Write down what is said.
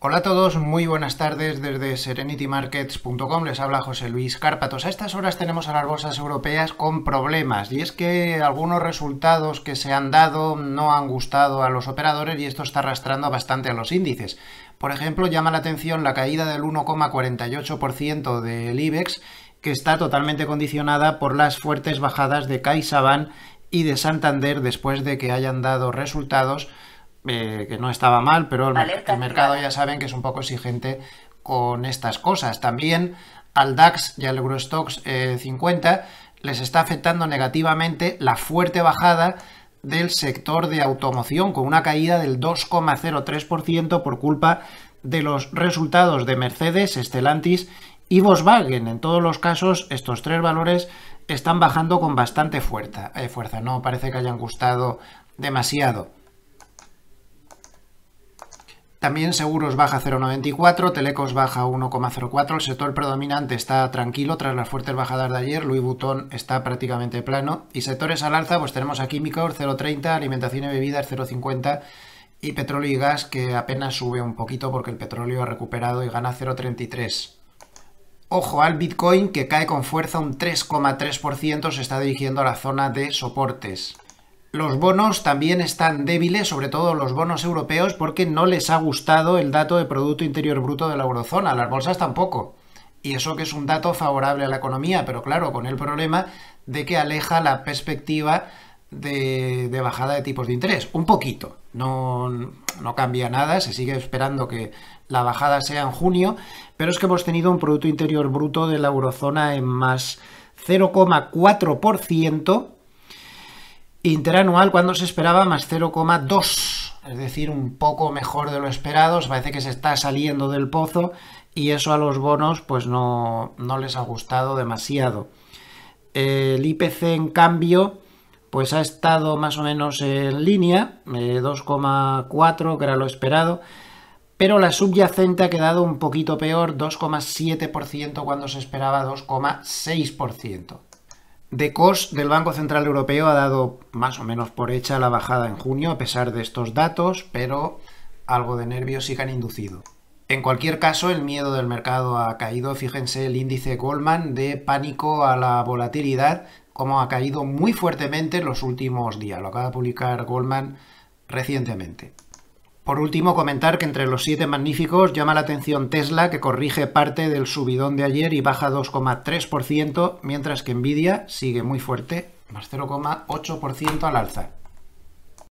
Hola a todos, muy buenas tardes desde serenitymarkets.com, les habla José Luis Cárpatos. A estas horas tenemos a las bolsas europeas con problemas y es que algunos resultados que se han dado no han gustado a los operadores y esto está arrastrando bastante a los índices. Por ejemplo, llama la atención la caída del 1,48% del IBEX que está totalmente condicionada por las fuertes bajadas de CaixaBank y de Santander después de que hayan dado resultados eh, que no estaba mal, pero el, mercado ya saben que es un poco exigente con estas cosas. También al DAX y al Eurostox 50 eh, les está afectando negativamente la fuerte bajada del sector de automoción, con una caída del 2,03% por culpa de los resultados de Mercedes, Stellantis y Volkswagen. En todos los casos, estos tres valores están bajando con bastante fuerza. Eh, fuerza. No parece que hayan gustado demasiado. También Seguros baja 0,94, Telecos baja 1,04, el sector predominante está tranquilo tras las fuertes bajadas de ayer, Louis Vuitton está prácticamente plano y sectores al alza pues tenemos a Químicos 0,30, Alimentación y Bebidas 0,50 y Petróleo y Gas que apenas sube un poquito porque el petróleo ha recuperado y gana 0,33. Ojo al Bitcoin que cae con fuerza un 3,3%, se está dirigiendo a la zona de soportes. Los bonos también están débiles, sobre todo los bonos europeos, porque no les ha gustado el dato de Producto Interior Bruto de la eurozona, las bolsas tampoco. Y eso que es un dato favorable a la economía, pero claro, con el problema de que aleja la perspectiva de, bajada de tipos de interés. Un poquito, no, no cambia nada, se sigue esperando que la bajada sea en junio, pero es que hemos tenido un Producto Interior Bruto de la eurozona en más 0,4% interanual cuando se esperaba más 0,2, es decir, un poco mejor de lo esperado, parece que se está saliendo del pozo y eso a los bonos pues no, no les ha gustado demasiado. El IPC en cambio pues ha estado más o menos en línea, 2,4 eh, que era lo esperado, pero la subyacente ha quedado un poquito peor, 2,7% cuando se esperaba 2,6%. De Cost del Banco Central Europeo ha dado más o menos por hecha la bajada en junio a pesar de estos datos, pero algo de nervios sí inducido. En cualquier caso, el miedo del mercado ha caído. Fíjense el índice Goldman de pánico a la volatilidad, como ha caído muy fuertemente en los últimos días. Lo acaba de publicar Goldman recientemente. Por último, comentar que entre los siete magníficos llama la atención Tesla, que corrige parte del subidón de ayer y baja 2,3%, mientras que Nvidia sigue muy fuerte, más 0,8% al alza.